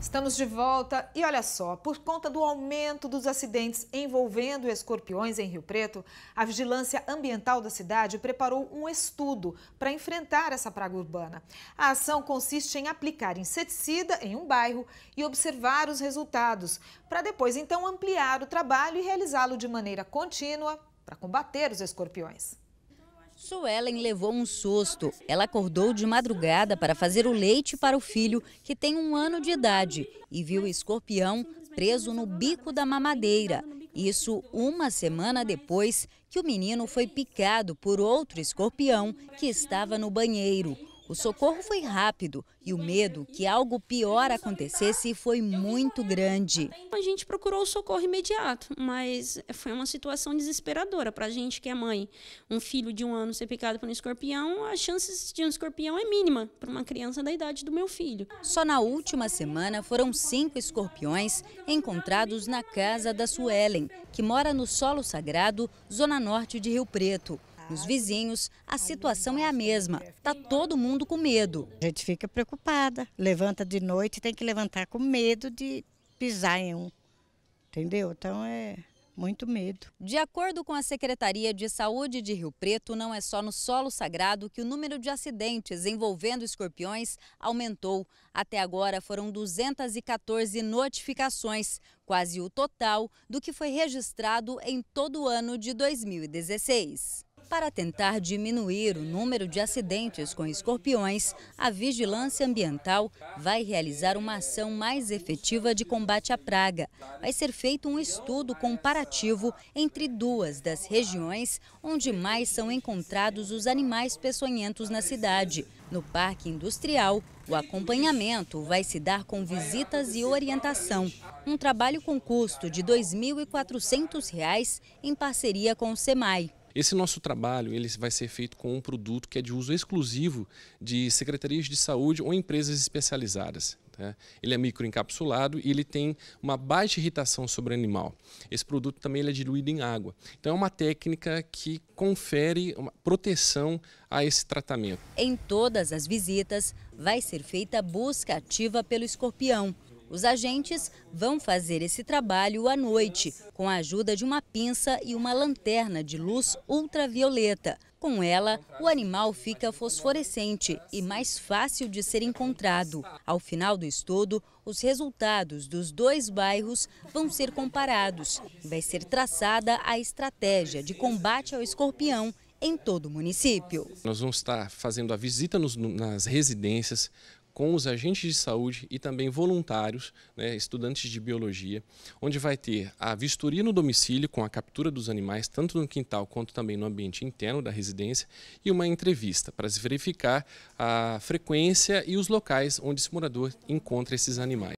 Estamos de volta e olha só, por conta do aumento dos acidentes envolvendo escorpiões em Rio Preto, a Vigilância Ambiental da cidade preparou um estudo para enfrentar essa praga urbana. A ação consiste em aplicar inseticida em um bairro e observar os resultados, para depois então ampliar o trabalho e realizá-lo de maneira contínua para combater os escorpiões. Suelen levou um susto. Ela acordou de madrugada para fazer o leite para o filho, que tem um ano de idade, e viu o escorpião preso no bico da mamadeira. Isso uma semana depois que o menino foi picado por outro escorpião que estava no banheiro. O socorro foi rápido e o medo que algo pior acontecesse foi muito grande. A gente procurou o socorro imediato, mas foi uma situação desesperadora para a gente que é mãe. Um filho de um ano ser picado por um escorpião, as chances de um escorpião é mínima para uma criança da idade do meu filho. Só na última semana foram cinco escorpiões encontrados na casa da Suelen, que mora no solo sagrado, zona norte de Rio Preto. Nos vizinhos, a situação é a mesma. Está todo mundo com medo. A gente fica preocupada. Levanta de noite, tem que levantar com medo de pisar em um. Entendeu? Então é muito medo. De acordo com a Secretaria de Saúde de Rio Preto, não é só no solo sagrado que o número de acidentes envolvendo escorpiões aumentou. Até agora foram 214 notificações, quase o total do que foi registrado em todo o ano de 2016. Para tentar diminuir o número de acidentes com escorpiões, a Vigilância Ambiental vai realizar uma ação mais efetiva de combate à praga. Vai ser feito um estudo comparativo entre duas das regiões onde mais são encontrados os animais peçonhentos na cidade. No Parque Industrial, o acompanhamento vai se dar com visitas e orientação. Um trabalho com custo de R$ 2.400 em parceria com o SEMAI. Esse nosso trabalho ele vai ser feito com um produto que é de uso exclusivo de secretarias de saúde ou empresas especializadas. Né? Ele é microencapsulado e ele tem uma baixa irritação sobre o animal. Esse produto também ele é diluído em água. Então é uma técnica que confere uma proteção a esse tratamento. Em todas as visitas vai ser feita busca ativa pelo escorpião. Os agentes vão fazer esse trabalho à noite, com a ajuda de uma pinça e uma lanterna de luz ultravioleta. Com ela, o animal fica fosforescente e mais fácil de ser encontrado. Ao final do estudo, os resultados dos dois bairros vão ser comparados. Vai ser traçada a estratégia de combate ao escorpião em todo o município. Nós vamos estar fazendo a visita nos, nas residências, com os agentes de saúde e também voluntários, né, estudantes de biologia, onde vai ter a vistoria no domicílio com a captura dos animais, tanto no quintal quanto também no ambiente interno da residência, e uma entrevista para se verificar a frequência e os locais onde esse morador encontra esses animais.